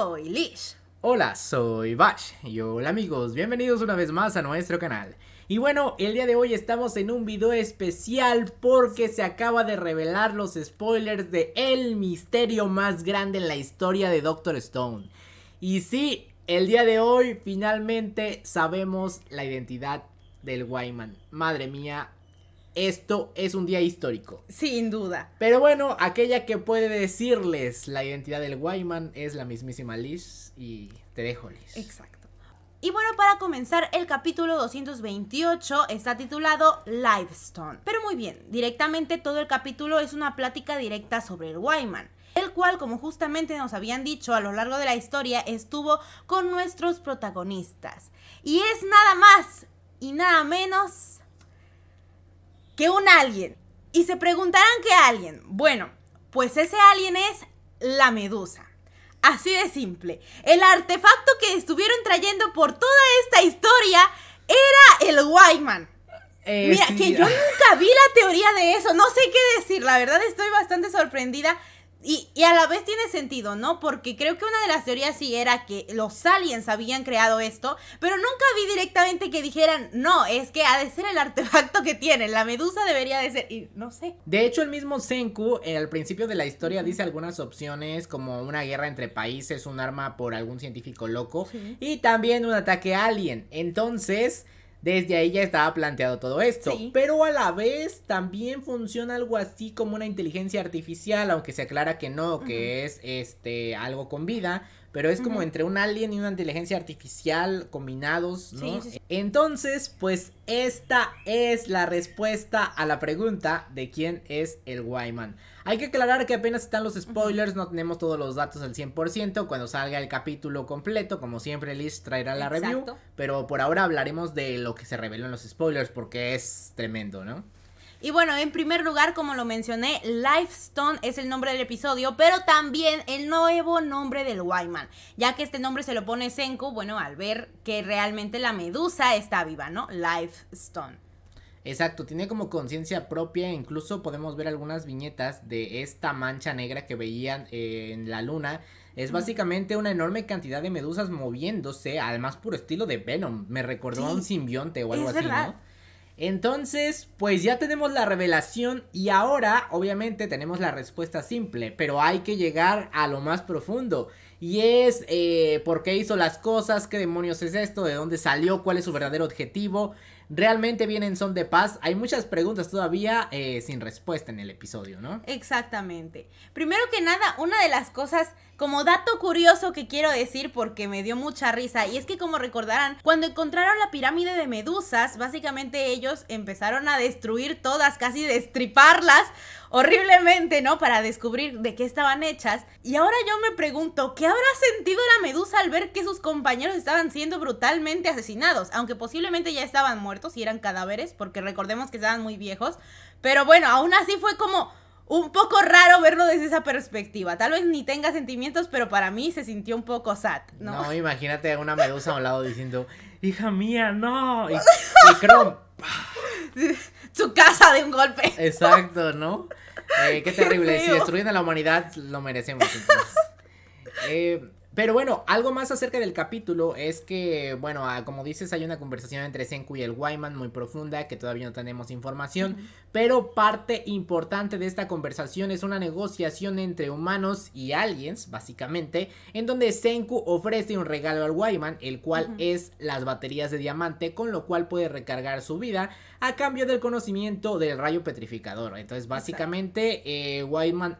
soy Hola, soy Bash. Y hola amigos, bienvenidos una vez más a nuestro canal. Y bueno, el día de hoy estamos en un video especial porque se acaba de revelar los spoilers de el misterio más grande en la historia de Doctor Stone. Y sí, el día de hoy finalmente sabemos la identidad del Wyman. Madre mía, esto es un día histórico. Sin duda. Pero bueno, aquella que puede decirles la identidad del Wyman es la mismísima Liz y te dejo Liz. Exacto. Y bueno, para comenzar, el capítulo 228 está titulado Livestone. Pero muy bien, directamente todo el capítulo es una plática directa sobre el wyman el cual, como justamente nos habían dicho a lo largo de la historia, estuvo con nuestros protagonistas. Y es nada más y nada menos que un alguien Y se preguntarán qué alguien Bueno, pues ese alguien es la medusa. Así de simple. El artefacto que estuvieron trayendo por toda esta historia era el Wyman. Eh, Mira, que yo nunca vi la teoría de eso. No sé qué decir. La verdad estoy bastante sorprendida y, y, a la vez tiene sentido, ¿no? Porque creo que una de las teorías sí era que los aliens habían creado esto, pero nunca vi directamente que dijeran, no, es que ha de ser el artefacto que tienen, la medusa debería de ser, y no sé. De hecho, el mismo Senku, eh, al principio de la historia, dice algunas opciones como una guerra entre países, un arma por algún científico loco, y también un ataque alien. Entonces... Desde ahí ya estaba planteado todo esto. Pero a la vez también funciona algo así como una inteligencia artificial, aunque se aclara que no, que es este algo con vida. Pero es como entre un alien y una inteligencia artificial combinados, ¿no? Entonces, pues esta es la respuesta a la pregunta de quién es el Wyman. Hay que aclarar que apenas están los spoilers, no tenemos todos los datos al 100%. Cuando salga el capítulo completo, como siempre, Liz traerá la review. Pero por ahora hablaremos de lo que se reveló en los spoilers, porque es tremendo, ¿no? Y bueno, en primer lugar, como lo mencioné, Lifestone es el nombre del episodio, pero también el nuevo nombre del Wyman, ya que este nombre se lo pone Senku, bueno, al ver que realmente la medusa está viva, ¿no? Lifestone. Exacto, tiene como conciencia propia, incluso podemos ver algunas viñetas de esta mancha negra que veían eh, en la luna. Es básicamente una enorme cantidad de medusas moviéndose al más puro estilo de Venom. Me recordó a un simbionte o algo así, ¿no? Entonces, pues ya tenemos la revelación y ahora obviamente tenemos la respuesta simple, pero hay que llegar a lo más profundo. Y es eh, por qué hizo las cosas, qué demonios es esto, de dónde salió, cuál es su verdadero objetivo. Realmente vienen son de paz. Hay muchas preguntas todavía eh, sin respuesta en el episodio, ¿no? Exactamente. Primero que nada, una de las cosas como dato curioso que quiero decir porque me dio mucha risa, y es que como recordarán, cuando encontraron la pirámide de medusas, básicamente ellos empezaron a destruir todas, casi destriparlas horriblemente, ¿no? Para descubrir de qué estaban hechas. Y ahora yo me pregunto, ¿qué habrá sentido la medusa al ver que sus compañeros estaban siendo brutalmente asesinados? Aunque posiblemente ya estaban muertos y eran cadáveres, porque recordemos que estaban muy viejos. Pero bueno, aún así fue como, un poco raro verlo desde esa perspectiva. Tal vez ni tenga sentimientos, pero para mí se sintió un poco sad, ¿no? No, imagínate una medusa a un lado diciendo, hija mía, no. Y, y Su casa de un golpe. Exacto, ¿no? Eh, qué terrible. si destruyen a la humanidad, lo merecemos. Eh, pero bueno, algo más acerca del capítulo es que, bueno, ah, como dices, hay una conversación entre Senku y el Wyman muy profunda que todavía no tenemos información, pero parte importante de esta conversación es una negociación entre humanos y aliens, básicamente, en donde Senku ofrece un regalo al Wyman, el cual es las baterías de diamante, con lo cual puede recargar su vida a cambio del conocimiento del rayo petrificador. Entonces, básicamente, eh,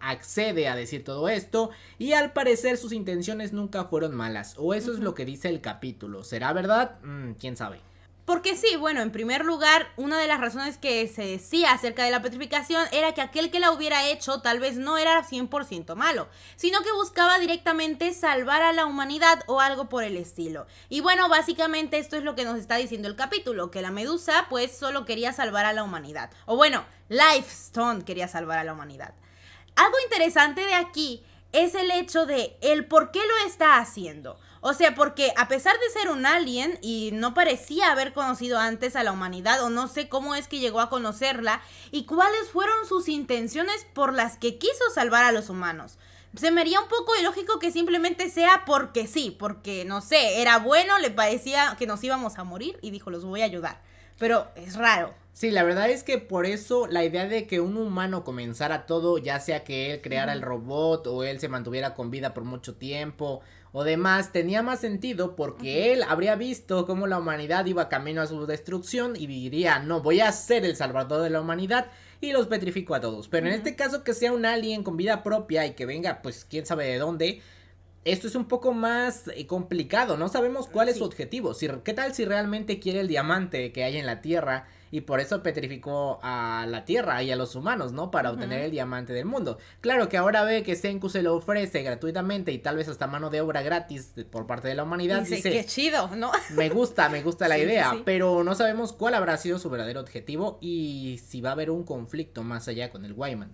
accede a decir todo esto y al parecer sus intenciones nunca fueron malas, o eso es lo que dice el capítulo. ¿Será verdad? Mm, ¿Quién sabe? Porque sí, bueno, en primer lugar, una de las razones que se decía acerca de la petrificación era que aquel que la hubiera hecho tal vez no era 100% malo, sino que buscaba directamente salvar a la humanidad o algo por el estilo. Y bueno, básicamente esto es lo que nos está diciendo el capítulo, que la medusa pues solo quería salvar a la humanidad. O bueno, Lifestone quería salvar a la humanidad. Algo interesante de aquí es el hecho de el por qué lo está haciendo. O sea, porque a pesar de ser un alien y no parecía haber conocido antes a la humanidad, o no sé cómo es que llegó a conocerla, y cuáles fueron sus intenciones por las que quiso salvar a los humanos. Se me haría un poco ilógico que simplemente sea porque sí, porque no sé, era bueno, le parecía que nos íbamos a morir y dijo, los voy a ayudar. Pero es raro. Sí, la verdad es que por eso la idea de que un humano comenzara todo, ya sea que él creara el robot o él se mantuviera con vida por mucho tiempo, o demás tenía más sentido porque él habría visto cómo la humanidad iba camino a su destrucción y diría, no, voy a ser el salvador de la humanidad y los petrifico a todos. Pero en este caso que sea un alien con vida propia y que venga, pues quién sabe de dónde. Esto es un poco más eh, complicado, no sabemos cuál es su objetivo. Si, ¿Qué tal si realmente quiere el diamante que hay en la Tierra y por eso petrificó a la Tierra y a los humanos, ¿no? Para obtener el diamante del mundo. Claro que ahora ve que Senku se lo ofrece gratuitamente y tal vez hasta mano de obra gratis por parte de la humanidad. Dice, qué chido, ¿no? Me gusta, me gusta la idea, pero no sabemos cuál habrá sido su verdadero objetivo y si va a haber un conflicto más allá con el Wyman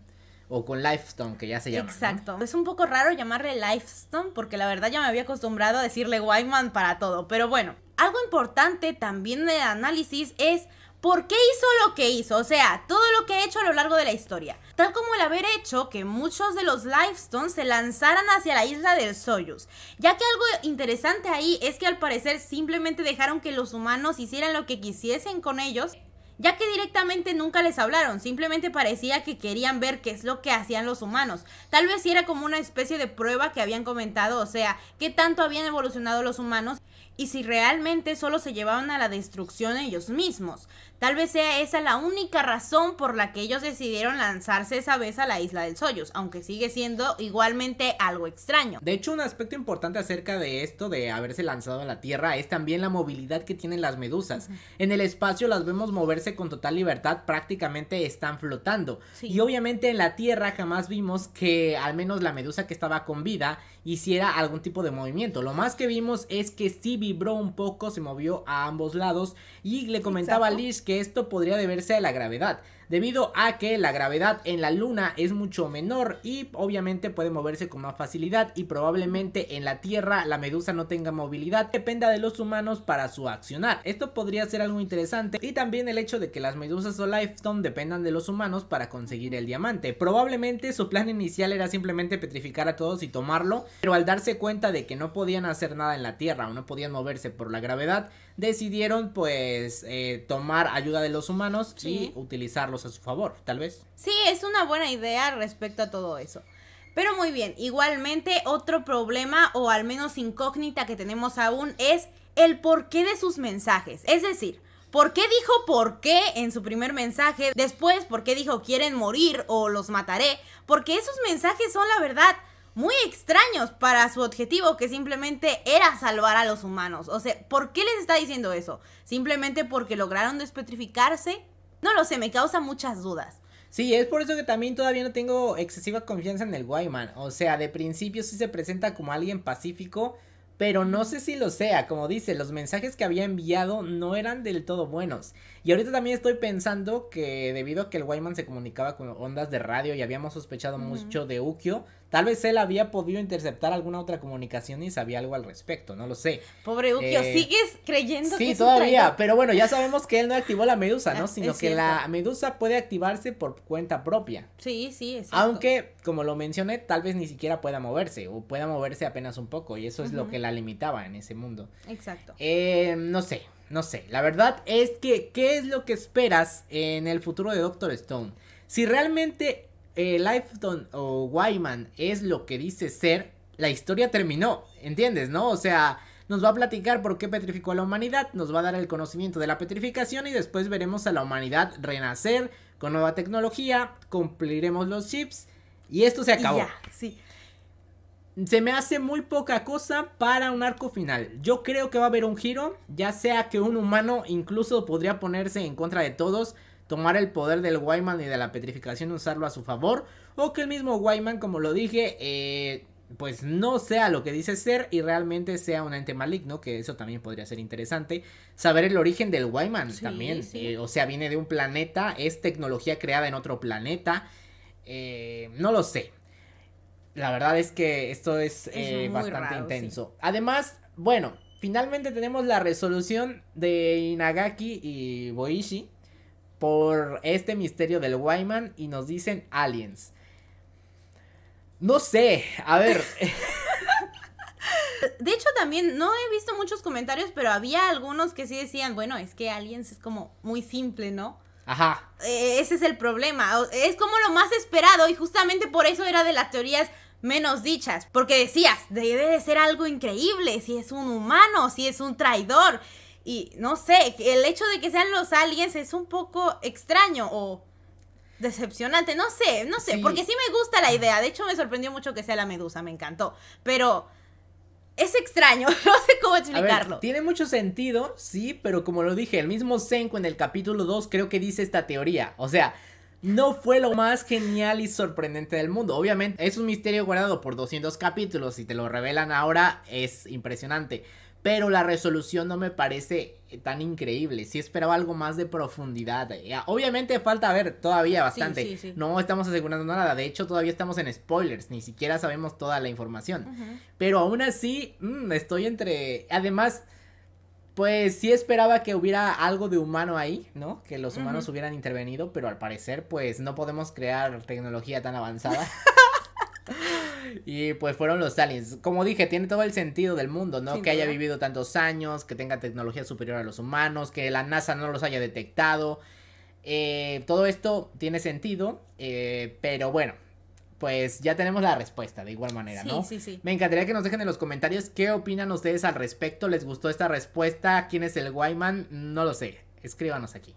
o con Lifestone, que ya se llama. Exacto. Es un poco raro llamarle Lifestone porque la verdad ya me había acostumbrado a decirle Wyman para todo. Pero bueno, algo importante también de análisis es por qué hizo lo que hizo, o sea, todo lo que ha hecho a lo largo de la historia. Tal como el haber hecho que muchos de los Lifestones se lanzaran hacia la isla del Soyuz, ya que algo interesante ahí es que al parecer simplemente dejaron que los humanos hicieran lo que quisiesen con ellos ya que directamente nunca les hablaron, simplemente parecía que querían ver qué es lo que hacían los humanos. Tal vez era como una especie de prueba que habían comentado, o sea, qué tanto habían evolucionado los humanos y si realmente solo se llevaban a la destrucción ellos mismos. Tal vez sea esa la única razón por la que ellos decidieron lanzarse esa vez a la isla del Soyuz, aunque sigue siendo igualmente algo extraño. De hecho, un aspecto importante acerca de esto de haberse lanzado a la Tierra es también la movilidad que tienen las medusas. En el espacio las vemos moverse con total libertad prácticamente están flotando. Y obviamente en la Tierra jamás vimos que al menos la medusa que estaba con vida hiciera algún tipo de movimiento. Lo más que vimos es que sí vibró un poco, se movió a ambos lados y le comentaba a Lish que esto podría deberse a la gravedad debido a que la gravedad en la luna es mucho menor y obviamente puede moverse con más facilidad y probablemente en la tierra la medusa no tenga movilidad, dependa de los humanos para su accionar. Esto podría ser algo interesante y también el hecho de que las medusas o lifestone dependan de los humanos para conseguir el diamante. Probablemente su plan inicial era simplemente petrificar a todos y tomarlo, pero al darse cuenta de que no podían hacer nada en la tierra o no podían moverse por la gravedad, decidieron pues eh, tomar ayuda de los humanos y utilizarlos a su favor, tal vez. Sí, es una buena idea respecto a todo eso. Pero muy bien, igualmente otro problema o al menos incógnita que tenemos aún es el porqué de sus mensajes. Es decir, ¿por qué dijo por qué en su primer mensaje? Después, ¿por qué dijo quieren morir o los mataré? Porque esos mensajes son la verdad muy extraños para su objetivo, que simplemente era salvar a los humanos. O sea, ¿por qué les está diciendo eso? ¿Simplemente porque lograron despetrificarse? No lo sé, me causa muchas dudas. Sí, es por eso que también todavía no tengo excesiva confianza en el Wyman. O sea, de principio sí se presenta como alguien pacífico, pero no sé si lo sea. Como dice, los mensajes que había enviado no eran del todo buenos. Y ahorita también estoy pensando que debido a que el Wyman se comunicaba con ondas de radio y habíamos sospechado mucho de Ukio, Tal vez él había podido interceptar alguna otra comunicación y sabía algo al respecto, no lo sé. Pobre Ukio, eh, ¿sigues creyendo sí, Sí, todavía, pero bueno, ya sabemos que él no activó la medusa, ¿no? Ah, Sino que la medusa puede activarse por cuenta propia. Sí, sí, es Aunque, como lo mencioné, tal vez ni siquiera pueda moverse o pueda moverse apenas un poco y eso es lo que la limitaba en ese mundo. Exacto. Eh, no sé, no sé. La verdad es que, ¿qué es lo que esperas en el futuro de Doctor Stone? Si realmente Lifeton o Wyman es lo que dice ser, la historia terminó, ¿entiendes? ¿No? O sea, nos va a platicar por qué petrificó a la humanidad, nos va a dar el conocimiento de la petrificación y después veremos a la humanidad renacer con nueva tecnología, cumpliremos los chips y esto se acabó. sí. Se me hace muy poca cosa para un arco final. Yo creo que va a haber un giro, ya sea que un humano incluso podría ponerse en contra de todos tomar el poder del Wyman y de la petrificación usarlo a su favor. O que el mismo Wyman, como lo dije, eh, pues no sea lo que dice ser y realmente sea un ente maligno, que eso también podría ser interesante. Saber el origen del Wyman también. Eh, o sea, viene de un planeta, es tecnología creada en otro planeta. Eh, no lo sé. La verdad es que esto es, bastante intenso. Además, bueno, finalmente tenemos la resolución de Inagaki y Boishi por este misterio del Wyman y nos dicen aliens. No sé, a ver. De hecho, también no he visto muchos comentarios, pero había algunos que sí decían, bueno, es que aliens es como muy simple, ¿no? Ajá. E-, ese es el problema. Es como lo más esperado y justamente por eso era de las teorías menos dichas, porque decías, debe de ser algo increíble, si es un humano, si es un traidor, y no sé, el hecho de que sean los aliens es un poco extraño o decepcionante. No sé, no sé, porque sí me gusta la idea. De hecho, me sorprendió mucho que sea la medusa, me encantó. Pero es extraño, no sé cómo explicarlo. tiene mucho sentido, sí, pero como lo dije, el mismo Senko en el capítulo 2 creo que dice esta teoría. O sea, no fue lo más genial y sorprendente del mundo. Obviamente, es un misterio guardado por 200 capítulos y te lo revelan ahora, es impresionante pero la resolución no me parece eh, tan increíble. Sí esperaba algo más de profundidad. Eh, obviamente falta ver todavía bastante. No estamos asegurando nada. De hecho, todavía estamos en spoilers. Ni siquiera sabemos toda la información. Pero aún así, mm, estoy entre... Además... Pues sí esperaba que hubiera algo de humano ahí, ¿no? Que los humanos hubieran intervenido, pero al parecer pues no podemos crear tecnología tan avanzada. Y pues fueron los aliens. Como dije, tiene todo el sentido del mundo, ¿no? que haya vivido tantos años, que tenga tecnología superior a los humanos, que la NASA no los haya detectado. Eh, todo esto tiene sentido, eh, pero bueno, pues ya tenemos la respuesta de igual manera, ¿no? Sí, sí. Me encantaría que nos dejen en los comentarios qué opinan ustedes al respecto. ¿Les gustó esta respuesta? ¿Quién es el Guayman? No lo sé. Escríbanos aquí.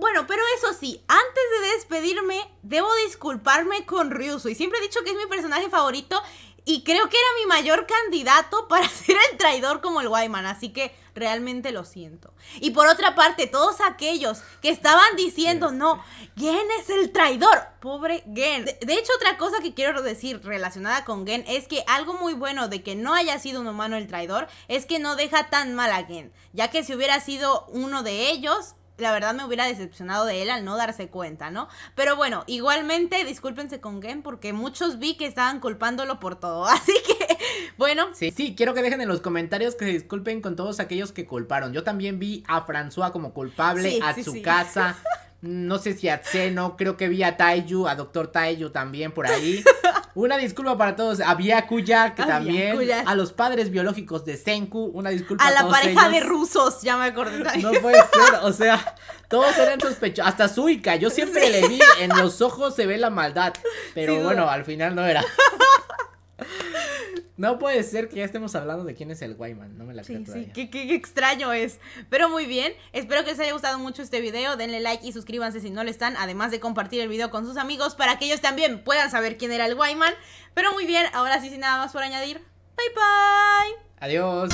Bueno, pero eso sí, antes de despedirme, debo disculparme con Ryuso. Y siempre he dicho que es mi personaje favorito y creo que era mi mayor candidato para ser el traidor como el Wyman, así que realmente lo siento. Y por otra parte, todos aquellos que estaban diciendo, no, Gen es el traidor, pobre Gen. De, de, hecho, otra cosa que quiero decir relacionada con Gen es que algo muy bueno de que no haya sido un humano el traidor es que no deja tan mal a Gen, ya que si hubiera sido uno de ellos, la verdad me hubiera decepcionado de él al no darse cuenta, ¿no? Pero bueno, igualmente, discúlpense con Gen porque muchos vi que estaban culpándolo por todo, así que, bueno. Sí, quiero que dejen en los comentarios que se disculpen con todos aquellos que culparon. Yo también vi a François como culpable, a su casa, no sé si a no, creo que vi a Taiyu, a Doctor Taiyu también por ahí. Una disculpa para todos. A Byakuya, que también. A los padres biológicos de Senku. Una disculpa a, a la pareja de rusos, ya me acordé No puede ser, o sea, todos eran sospechosos. Hasta Suika, yo siempre le vi en los ojos se ve la maldad. Pero bueno, al final no era. No puede ser que ya estemos hablando de quién es el Guayman, no me la creo sí, Sí, qué, extraño es. Pero muy bien, espero que les haya gustado mucho este video, denle like y suscríbanse si no lo están, además de compartir el video con sus amigos para que ellos también puedan saber quién era el Guayman. Pero muy bien, ahora sí sin nada más por añadir, bye bye. Adiós.